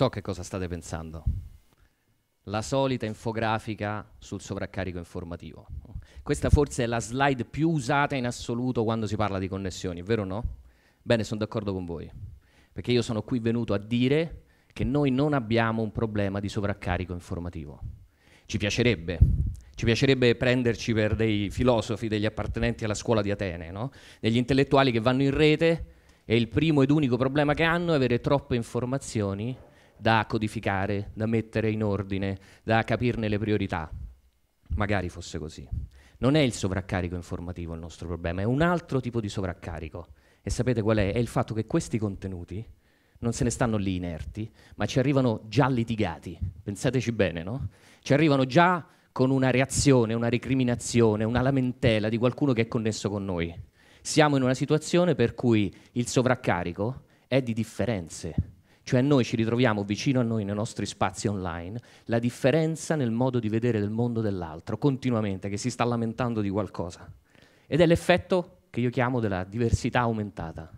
So che cosa state pensando. La solita infografica sul sovraccarico informativo. Questa forse è la slide più usata in assoluto quando si parla di connessioni, vero o no? Bene, sono d'accordo con voi, perché io sono qui venuto a dire che noi non abbiamo un problema di sovraccarico informativo. Ci piacerebbe, ci piacerebbe prenderci per dei filosofi, degli appartenenti alla scuola di Atene, no? degli intellettuali che vanno in rete e il primo ed unico problema che hanno è avere troppe informazioni da codificare, da mettere in ordine, da capirne le priorità. Magari fosse così. Non è il sovraccarico informativo il nostro problema, è un altro tipo di sovraccarico. E sapete qual è? È il fatto che questi contenuti non se ne stanno lì inerti, ma ci arrivano già litigati. Pensateci bene, no? Ci arrivano già con una reazione, una recriminazione, una lamentela di qualcuno che è connesso con noi. Siamo in una situazione per cui il sovraccarico è di differenze cioè noi ci ritroviamo vicino a noi nei nostri spazi online la differenza nel modo di vedere del mondo dell'altro, continuamente, che si sta lamentando di qualcosa. Ed è l'effetto che io chiamo della diversità aumentata.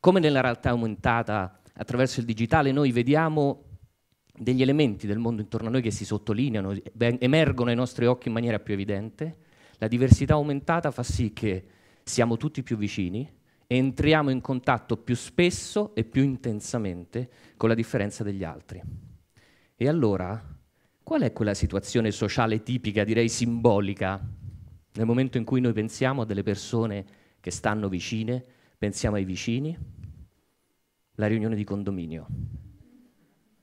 Come nella realtà aumentata attraverso il digitale noi vediamo degli elementi del mondo intorno a noi che si sottolineano, emergono ai nostri occhi in maniera più evidente, la diversità aumentata fa sì che siamo tutti più vicini, entriamo in contatto più spesso e più intensamente con la differenza degli altri. E allora, qual è quella situazione sociale tipica, direi simbolica, nel momento in cui noi pensiamo a delle persone che stanno vicine, pensiamo ai vicini? La riunione di condominio.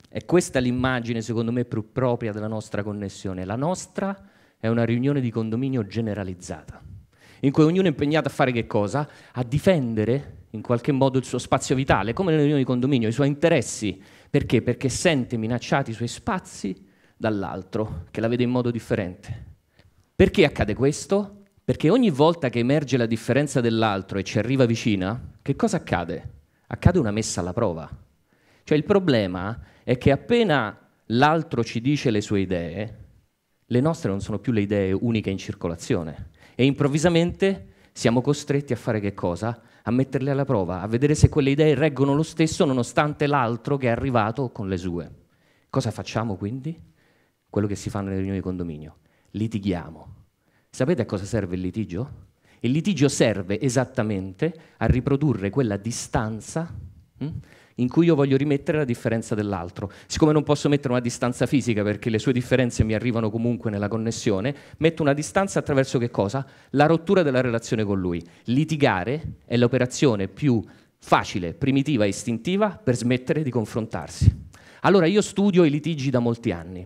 È questa l'immagine, secondo me, più propria della nostra connessione. La nostra è una riunione di condominio generalizzata in cui ognuno è impegnato a fare che cosa? A difendere in qualche modo il suo spazio vitale, come nelle riunioni di condominio, i suoi interessi. Perché? Perché sente minacciati i suoi spazi dall'altro, che la vede in modo differente. Perché accade questo? Perché ogni volta che emerge la differenza dell'altro e ci arriva vicina, che cosa accade? Accade una messa alla prova. Cioè il problema è che appena l'altro ci dice le sue idee, le nostre non sono più le idee uniche in circolazione e improvvisamente siamo costretti a fare che cosa? A metterle alla prova, a vedere se quelle idee reggono lo stesso nonostante l'altro che è arrivato con le sue. Cosa facciamo quindi? Quello che si fa nelle riunioni di condominio. Litighiamo. Sapete a cosa serve il litigio? Il litigio serve esattamente a riprodurre quella distanza mh, hm, in cui io voglio rimettere la differenza dell'altro. Siccome non posso mettere una distanza fisica perché le sue differenze mi arrivano comunque nella connessione, metto una distanza attraverso che cosa? La rottura della relazione con lui. Litigare è l'operazione più facile, primitiva e istintiva per smettere di confrontarsi. Allora io studio i litigi da molti anni.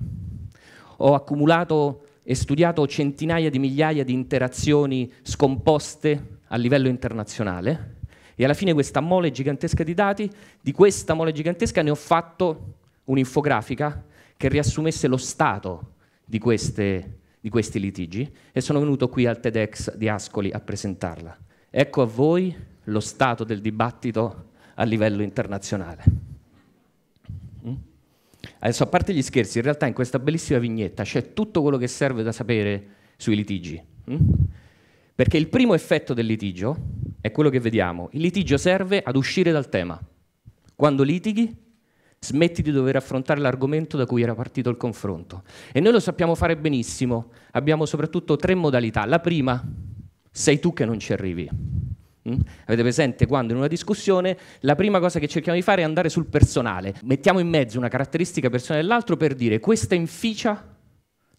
Ho accumulato e studiato centinaia di migliaia di interazioni scomposte a livello internazionale e alla fine questa mole gigantesca di dati, di questa mole gigantesca ne ho fatto un'infografica che riassumesse lo stato di, queste, di questi litigi e sono venuto qui al TEDx di Ascoli a presentarla. Ecco a voi lo stato del dibattito a livello internazionale. Mm? Adesso, a parte gli scherzi, in realtà in questa bellissima vignetta c'è tutto quello che serve da sapere sui litigi. Mm? Perché il primo effetto del litigio è quello che vediamo. Il litigio serve ad uscire dal tema. Quando litighi, smetti di dover affrontare l'argomento da cui era partito il confronto. E noi lo sappiamo fare benissimo. Abbiamo soprattutto tre modalità. La prima, sei tu che non ci arrivi. Mm? Avete presente quando in una discussione la prima cosa che cerchiamo di fare è andare sul personale. Mettiamo in mezzo una caratteristica personale dell'altro per dire questa inficia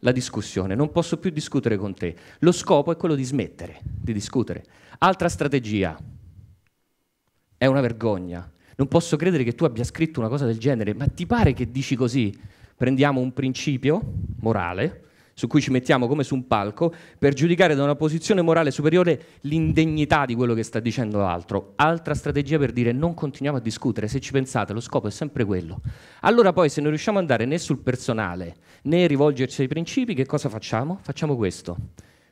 la discussione, non posso più discutere con te. Lo scopo è quello di smettere di discutere. Altra strategia, è una vergogna. Non posso credere che tu abbia scritto una cosa del genere, ma ti pare che dici così? Prendiamo un principio morale, su cui ci mettiamo come su un palco per giudicare da una posizione morale superiore l'indegnità di quello che sta dicendo l'altro. Altra strategia per dire non continuiamo a discutere, se ci pensate lo scopo è sempre quello. Allora poi se non riusciamo ad andare né sul personale né rivolgerci ai principi, che cosa facciamo? Facciamo questo.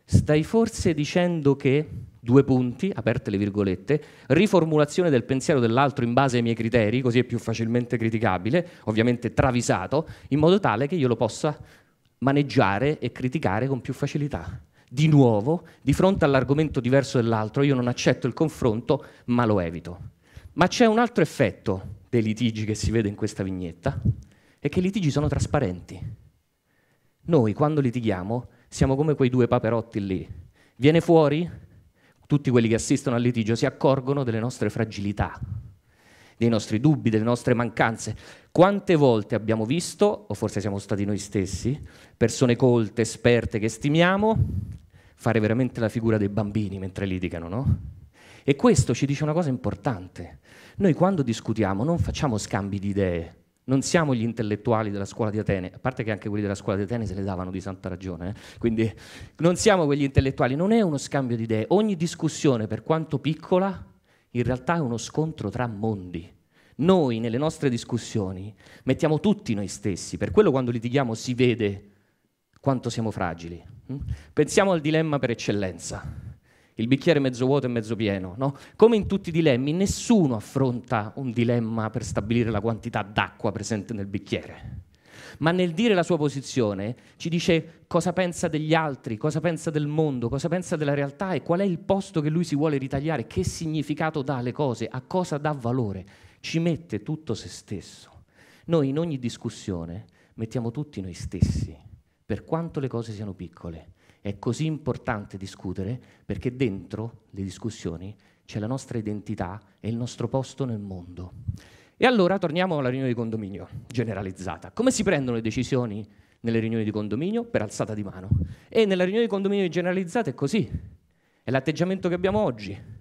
Stai forse dicendo che, due punti, aperte le virgolette, riformulazione del pensiero dell'altro in base ai miei criteri, così è più facilmente criticabile, ovviamente travisato, in modo tale che io lo possa maneggiare e criticare con più facilità. Di nuovo, di fronte all'argomento diverso dell'altro, io non accetto il confronto, ma lo evito. Ma c'è un altro effetto dei litigi che si vede in questa vignetta, è che i litigi sono trasparenti. Noi, quando litighiamo, siamo come quei due paperotti lì. Viene fuori, tutti quelli che assistono al litigio si accorgono delle nostre fragilità, dei nostri dubbi, delle nostre mancanze. Quante volte abbiamo visto, o forse siamo stati noi stessi, persone colte, esperte che stimiamo, fare veramente la figura dei bambini mentre litigano, no? E questo ci dice una cosa importante. Noi quando discutiamo non facciamo scambi di idee, non siamo gli intellettuali della scuola di Atene, a parte che anche quelli della scuola di Atene se le davano di santa ragione, eh? quindi non siamo quegli intellettuali, non è uno scambio di idee, ogni discussione per quanto piccola in realtà è uno scontro tra mondi. Noi nelle nostre discussioni mettiamo tutti noi stessi, per quello quando litighiamo si vede quanto siamo fragili. Hm? Pensiamo al dilemma per eccellenza, il bicchiere mezzo vuoto e mezzo pieno. No? Come in tutti i dilemmi, nessuno affronta un dilemma per stabilire la quantità d'acqua presente nel bicchiere ma nel dire la sua posizione ci dice cosa pensa degli altri, cosa pensa del mondo, cosa pensa della realtà e qual è il posto che lui si vuole ritagliare, che significato dà alle cose, a cosa dà valore. Ci mette tutto se stesso. Noi in ogni discussione mettiamo tutti noi stessi, per quanto le cose siano piccole. È così importante discutere perché dentro le discussioni c'è la nostra identità e il nostro posto nel mondo. E allora torniamo alla riunione di condominio generalizzata. Come si prendono le decisioni nelle riunioni di condominio? Per alzata di mano. E nella riunione di condominio generalizzata è così. È l'atteggiamento che abbiamo oggi.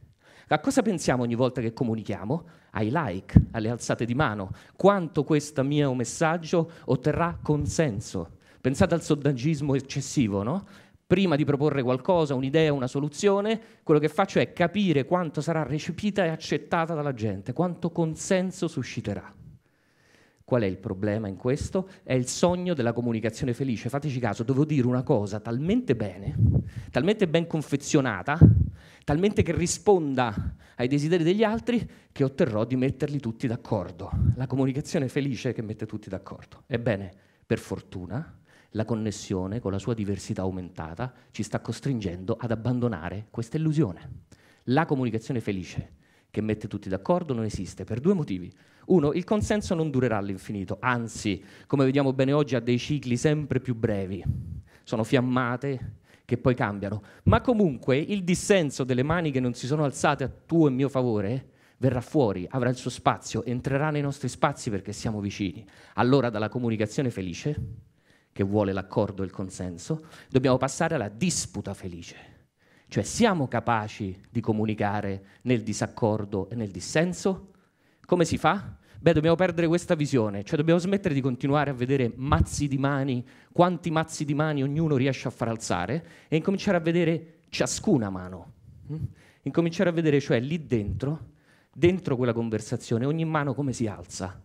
A cosa pensiamo ogni volta che comunichiamo? Ai like, alle alzate di mano. Quanto questo mio messaggio otterrà consenso? Pensate al sondaggismo eccessivo, no? prima di proporre qualcosa, un'idea, una soluzione, quello che faccio è capire quanto sarà recepita e accettata dalla gente, quanto consenso susciterà. Qual è il problema in questo? È il sogno della comunicazione felice. Fateci caso, devo dire una cosa talmente bene, talmente ben confezionata, talmente che risponda ai desideri degli altri, che otterrò di metterli tutti d'accordo. La comunicazione felice che mette tutti d'accordo. Ebbene, per fortuna, la connessione con la sua diversità aumentata ci sta costringendo ad abbandonare questa illusione. La comunicazione felice che mette tutti d'accordo non esiste per due motivi. Uno, il consenso non durerà all'infinito, anzi, come vediamo bene oggi, ha dei cicli sempre più brevi. Sono fiammate che poi cambiano. Ma comunque il dissenso delle mani che non si sono alzate a tuo e mio favore verrà fuori, avrà il suo spazio, entrerà nei nostri spazi perché siamo vicini. Allora dalla comunicazione felice che vuole l'accordo e il consenso, dobbiamo passare alla disputa felice. Cioè siamo capaci di comunicare nel disaccordo e nel dissenso? Come si fa? Beh, dobbiamo perdere questa visione, cioè dobbiamo smettere di continuare a vedere mazzi di mani, quanti mazzi di mani ognuno riesce a far alzare e incominciare a vedere ciascuna mano. Mm? Incominciare a vedere, cioè, lì dentro, dentro quella conversazione, ogni mano come si alza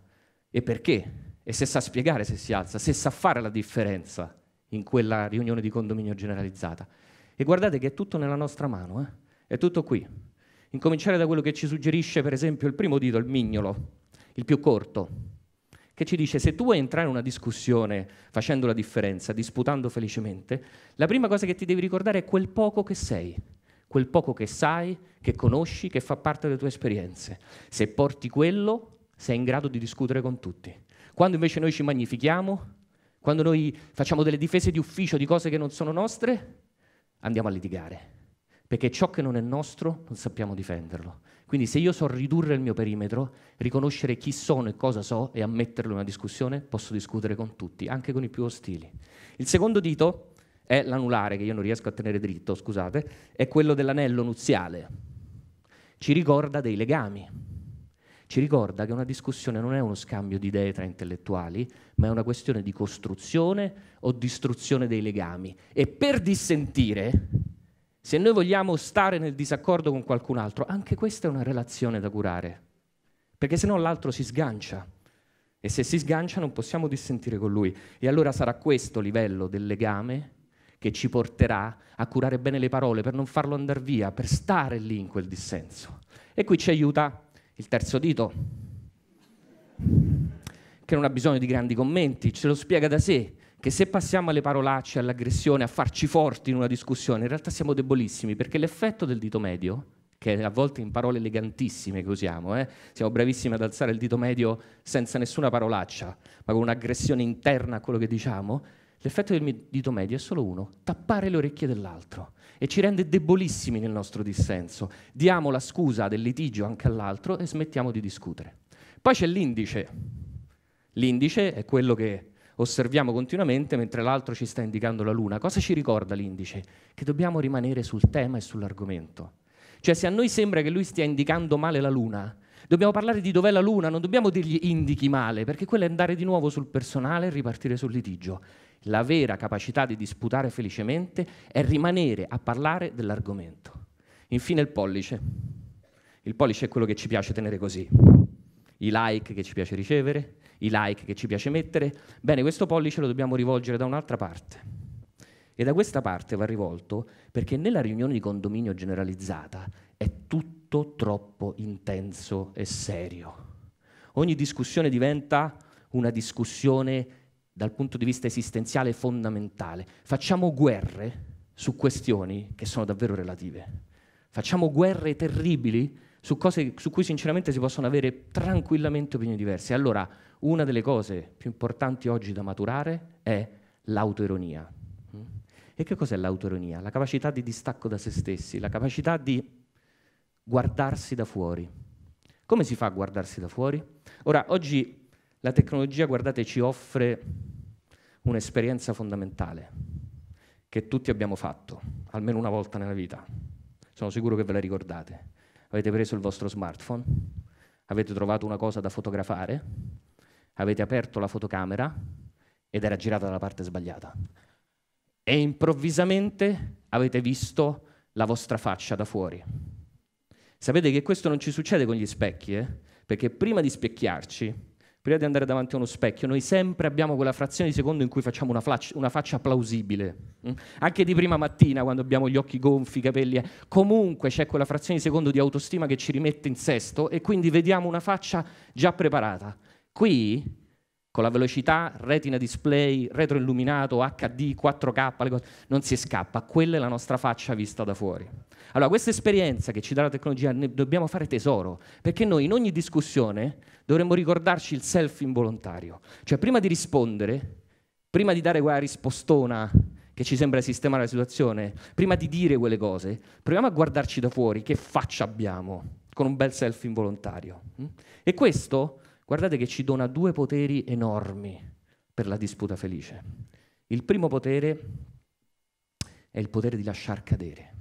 e perché e se sa spiegare se si alza, se sa fare la differenza in quella riunione di condominio generalizzata. E guardate che è tutto nella nostra mano, eh? è tutto qui. Incominciare da quello che ci suggerisce, per esempio, il primo dito, il mignolo, il più corto, che ci dice se tu vuoi entrare in una discussione facendo la differenza, disputando felicemente, la prima cosa che ti devi ricordare è quel poco che sei, quel poco che sai, che conosci, che fa parte delle tue esperienze. Se porti quello, sei in grado di discutere con tutti. Quando invece noi ci magnifichiamo, quando noi facciamo delle difese di ufficio di cose che non sono nostre, andiamo a litigare. Perché ciò che non è nostro non sappiamo difenderlo. Quindi se io so ridurre il mio perimetro, riconoscere chi sono e cosa so e ammetterlo in una discussione, posso discutere con tutti, anche con i più ostili. Il secondo dito è l'anulare, che io non riesco a tenere dritto, scusate, è quello dell'anello nuziale. Ci ricorda dei legami ci ricorda che una discussione non è uno scambio di idee tra intellettuali, ma è una questione di costruzione o distruzione dei legami. E per dissentire, se noi vogliamo stare nel disaccordo con qualcun altro, anche questa è una relazione da curare, perché se no l'altro si sgancia. E se si sgancia non possiamo dissentire con lui. E allora sarà questo livello del legame che ci porterà a curare bene le parole, per non farlo andare via, per stare lì in quel dissenso. E qui ci aiuta il terzo dito, che non ha bisogno di grandi commenti, ce lo spiega da sé, che se passiamo alle parolacce, all'aggressione, a farci forti in una discussione, in realtà siamo debolissimi, perché l'effetto del dito medio, che a volte in parole elegantissime che usiamo, eh, siamo bravissimi ad alzare il dito medio senza nessuna parolaccia, ma con un'aggressione interna a quello che diciamo, L'effetto del dito medio è solo uno, tappare le orecchie dell'altro e ci rende debolissimi nel nostro dissenso. Diamo la scusa del litigio anche all'altro e smettiamo di discutere. Poi c'è l'indice. L'indice è quello che osserviamo continuamente mentre l'altro ci sta indicando la luna. Cosa ci ricorda l'indice? Che dobbiamo rimanere sul tema e sull'argomento. Cioè se a noi sembra che lui stia indicando male la luna, Dobbiamo parlare di dov'è la luna, non dobbiamo dirgli indichi male, perché quello è andare di nuovo sul personale e ripartire sul litigio. La vera capacità di disputare felicemente è rimanere a parlare dell'argomento. Infine il pollice. Il pollice è quello che ci piace tenere così. I like che ci piace ricevere, i like che ci piace mettere. Bene, questo pollice lo dobbiamo rivolgere da un'altra parte. E da questa parte va rivolto perché nella riunione di condominio generalizzata tutto troppo intenso e serio. Ogni discussione diventa una discussione dal punto di vista esistenziale fondamentale. Facciamo guerre su questioni che sono davvero relative. Facciamo guerre terribili su cose su cui sinceramente si possono avere tranquillamente opinioni diverse. Allora, una delle cose più importanti oggi da maturare è l'autoironia. E che cos'è l'autoironia? La capacità di distacco da se stessi, la capacità di guardarsi da fuori. Come si fa a guardarsi da fuori? Ora, oggi la tecnologia, guardate, ci offre un'esperienza fondamentale che tutti abbiamo fatto, almeno una volta nella vita. Sono sicuro che ve la ricordate. Avete preso il vostro smartphone, avete trovato una cosa da fotografare, avete aperto la fotocamera ed era girata dalla parte sbagliata. E improvvisamente avete visto la vostra faccia da fuori Sapete che questo non ci succede con gli specchi, eh? perché prima di specchiarci, prima di andare davanti a uno specchio, noi sempre abbiamo quella frazione di secondo in cui facciamo una, flaccia, una faccia plausibile. Mm? Anche di prima mattina, quando abbiamo gli occhi gonfi, i capelli, eh? comunque c'è quella frazione di secondo di autostima che ci rimette in sesto e quindi vediamo una faccia già preparata. Qui con ecco, la velocità, retina display, retroilluminato, HD, 4K, non si scappa, quella è la nostra faccia vista da fuori. Allora, questa esperienza che ci dà la tecnologia ne dobbiamo fare tesoro, perché noi in ogni discussione dovremmo ricordarci il self involontario, cioè prima di rispondere, prima di dare quella rispostona che ci sembra sistemare la situazione, prima di dire quelle cose, proviamo a guardarci da fuori che faccia abbiamo con un bel self involontario. Mm? E questo guardate che ci dona due poteri enormi per la disputa felice. Il primo potere è il potere di lasciar cadere,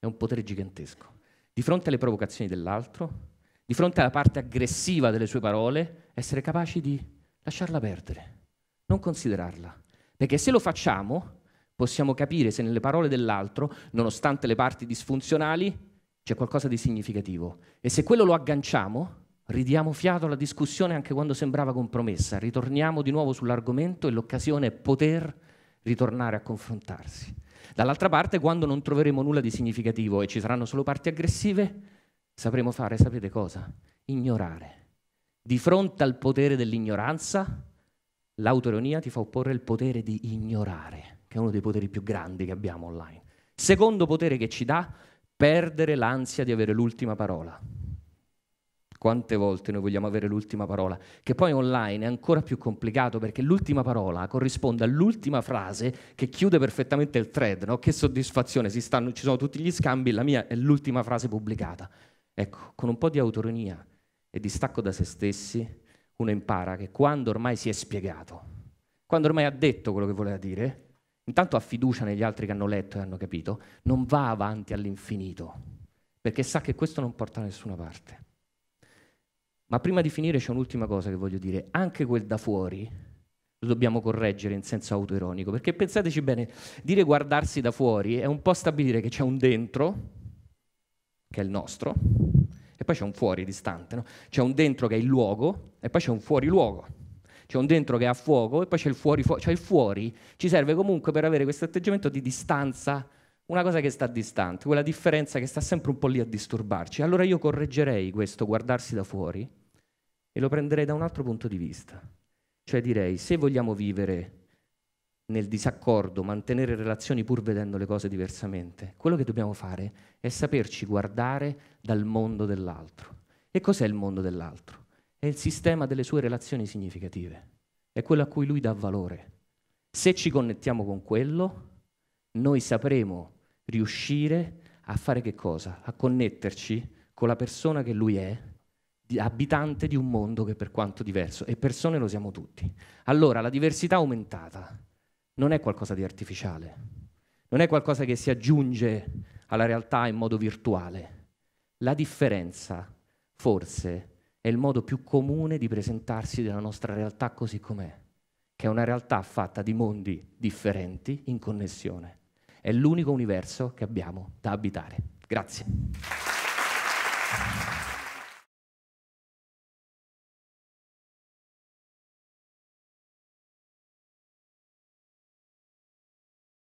è un potere gigantesco. Di fronte alle provocazioni dell'altro, di fronte alla parte aggressiva delle sue parole, essere capaci di lasciarla perdere, non considerarla. Perché se lo facciamo, possiamo capire se nelle parole dell'altro, nonostante le parti disfunzionali, c'è qualcosa di significativo. E se quello lo agganciamo, Ridiamo fiato alla discussione anche quando sembrava compromessa, ritorniamo di nuovo sull'argomento e l'occasione è poter ritornare a confrontarsi. Dall'altra parte, quando non troveremo nulla di significativo e ci saranno solo parti aggressive, sapremo fare, sapete cosa? Ignorare. Di fronte al potere dell'ignoranza, l'autoironia ti fa opporre il potere di ignorare, che è uno dei poteri più grandi che abbiamo online. Secondo potere che ci dà, perdere l'ansia di avere l'ultima parola. Quante volte noi vogliamo avere l'ultima parola? Che poi online è ancora più complicato perché l'ultima parola corrisponde all'ultima frase che chiude perfettamente il thread, no? Che soddisfazione, stanno, ci sono tutti gli scambi, la mia è l'ultima frase pubblicata. Ecco, con un po' di autoronia e distacco da se stessi, uno impara che quando ormai si è spiegato, quando ormai ha detto quello che voleva dire, intanto ha fiducia negli altri che hanno letto e hanno capito, non va avanti all'infinito, perché sa che questo non porta a nessuna parte. Ma prima di finire c'è un'ultima cosa che voglio dire, anche quel da fuori lo dobbiamo correggere in senso autoironico, perché pensateci bene, dire guardarsi da fuori è un po' stabilire che c'è un dentro, che è il nostro, e poi c'è un fuori distante, no? c'è un dentro che è il luogo e poi c'è un fuori luogo, c'è un dentro che è a fuoco e poi c'è il fuori fuoco, cioè il fuori ci serve comunque per avere questo atteggiamento di distanza una cosa che sta distante, quella differenza che sta sempre un po' lì a disturbarci. Allora io correggerei questo guardarsi da fuori e lo prenderei da un altro punto di vista. Cioè direi, se vogliamo vivere nel disaccordo, mantenere relazioni pur vedendo le cose diversamente, quello che dobbiamo fare è saperci guardare dal mondo dell'altro. E cos'è il mondo dell'altro? È il sistema delle sue relazioni significative, è quello a cui lui dà valore. Se ci connettiamo con quello, noi sapremo riuscire a fare che cosa? A connetterci con la persona che lui è, abitante di un mondo che per quanto diverso, e persone lo siamo tutti. Allora la diversità aumentata non è qualcosa di artificiale, non è qualcosa che si aggiunge alla realtà in modo virtuale. La differenza, forse, è il modo più comune di presentarsi della nostra realtà così com'è, che è una realtà fatta di mondi differenti in connessione è l'unico universo che abbiamo da abitare. Grazie.